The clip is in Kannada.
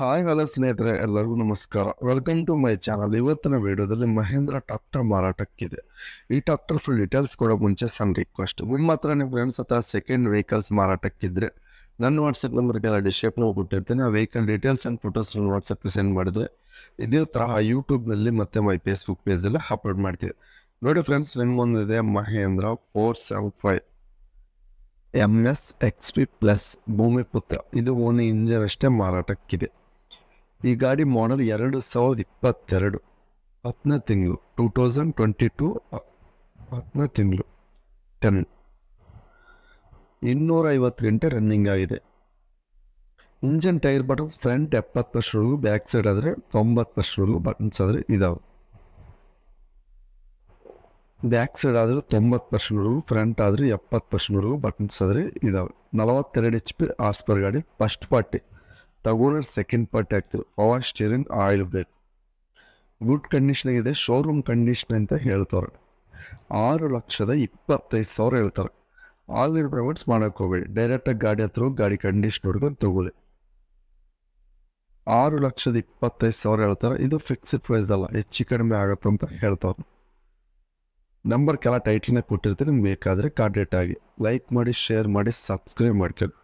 ಹಾಯ್ ಹಲೋ ಸ್ನೇಹಿತರೆ ಎಲ್ಲರಿಗೂ ನಮಸ್ಕಾರ ವೆಲ್ಕಮ್ ಟು ಮೈ ಚಾನಲ್ ಇವತ್ತಿನ ವಿಡಿಯೋದಲ್ಲಿ ಮಹೇಂದ್ರ ಟ್ರಾಕ್ಟರ್ ಮಾರಾಟಕ್ಕಿದೆ ಈ ಟ್ರಾಕ್ಟರ್ ಫುಲ್ ಡೀಟೇಲ್ಸ್ ಕೊಡೋ ಮುಂಚೆ ಸಣ್ಣ ರಿಕ್ವೆಸ್ಟ್ ನಿಮ್ಮ ಹತ್ರ ನಿಮ್ಮ ಫ್ರೆಂಡ್ಸ್ ಹತ್ರ ಸೆಕೆಂಡ್ ವೆಹಿಕಲ್ಸ್ ಮಾರಾಟಕ್ಕಿದ್ರೆ ನನ್ನ ವಾಟ್ಸಪ್ ನಂಬರ್ಗೆಲ್ಲ ಡಿಸ್ಕ್ರಿಪ್ಷನ್ ಕೊಟ್ಟಿರ್ತೀನಿ ಆ ವೆಹಿಕಲ್ ಡೀಟೇಲ್ಸ್ ಆ್ಯಂಡ್ ಫೋಟೋಸ್ ನನ್ನ ವಾಟ್ಸಪ್ಗೆ ಸೆಂಡ್ ಮಾಡಿದ್ರೆ ಇದೇ ತರಹ ಯೂಟ್ಯೂಬ್ನಲ್ಲಿ ಮತ್ತು ಮೈ ಫೇಸ್ಬುಕ್ ಪೇಜಲ್ಲಿ ಅಪ್ಲೋಡ್ ಮಾಡ್ತೀವಿ ನೋಡಿ ಫ್ರೆಂಡ್ಸ್ ನಿಮಗೊಂದಿದೆ Mahindra four seven five M S X P plus Bhoomiputra ಇದು ಓನ್ ಇಂಜನ್ ಅಷ್ಟೇ ಮಾರಾಟಕ್ಕಿದೆ ಈ ಗಾಡಿ ಮಾಡಲ್ ಎರಡು ಸಾವಿರದ ಇಪ್ಪತ್ತೆರಡು ಹತ್ತನೇ ತಿಂಗಳು ಟೂ ತೌಸಂಡ್ ಟ್ವೆಂಟಿ ಟು ಹತ್ತನೇ ತಿಂಗಳು ಟೆನ್ ಇನ್ನೂರೈವತ್ತು ಗಂಟೆ ರನ್ನಿಂಗ್ ಆಗಿದೆ ಇಂಜನ್ ಟೈರ್ ಬಟನ್ಸ್ ಫ್ರಂಟ್ ಎಪ್ಪತ್ತು ವರ್ಷವರೆಗೂ ಬ್ಯಾಕ್ ಸೈಡ್ ಆದರೆ ತೊಂಬತ್ತು ವರ್ಷವರೆಗೂ ಬಟನ್ಸ್ ಆದರೆ ಇದಾವೆ ಬ್ಯಾಕ್ ಸೈಡ್ ಆದರೆ ತೊಂಬತ್ತು ಪರ್ಸೆಂಟ್ವರೆಗೂ ಫ್ರಂಟ್ ಆದರೆ ಎಪ್ಪತ್ತು ಪರ್ಸೆಂಟ್ವರೆಗೂ ಬಟನ್ಸ್ ಆದರೆ ಇದಾವೆ ನಲವತ್ತೆರಡು ಎಚ್ ಪಿ ಆರ್ಸ್ಪರ್ ಗಾಡಿ first party The second party ಆಗ್ತಿರು power steering oil brake good condition ಇದೆ ಶೋರೂಮ್ ಕಂಡೀಷನ್ ಅಂತ ಹೇಳ್ತಾರೆ ಆರು ಲಕ್ಷದ ಇಪ್ಪತ್ತೈದು ಸಾವಿರ ಹೇಳ್ತಾರೆ ಆಲ್ ಇನ್ ಪೇಮೆಂಟ್ಸ್ ಮಾಡೋಕೆ ಹೋಗಬೇಡಿ ಡೈರೆಕ್ಟಾಗಿ ಗಾಡಿ ಹತ್ರ ಗಾಡಿ ಕಂಡೀಷನ್ ನೋಡ್ಕೊಂಡು ತಗೊಳ್ಳಿ ಆರು ಲಕ್ಷದ ಇಪ್ಪತ್ತೈದು ಸಾವಿರ ಹೇಳ್ತಾರೆ ಇದು ಫಿಕ್ಸ್ಡ್ ಪ್ರೈಸ್ ಅಲ್ಲ ಹೆಚ್ಚು ಕಡಿಮೆ ಆಗುತ್ತೆ ಅಂತ ಹೇಳ್ತಾರೆ ನಂಬರ್ ಕೆಲ ಟೈಟ್ಲನ್ನೇ ಕೊಟ್ಟಿರ್ತೀನಿ ನಿಮ್ಗೆ ಬೇಕಾದರೆ ಕಾಂಟ್ಯಾಕ್ಟ್ ಆಗಿ ಲೈಕ್ ಮಾಡಿ ಶೇರ್ ಮಾಡಿ ಸಬ್ಸ್ಕ್ರೈಬ್ ಮಾಡ್ಕೊಳ್ಳಿ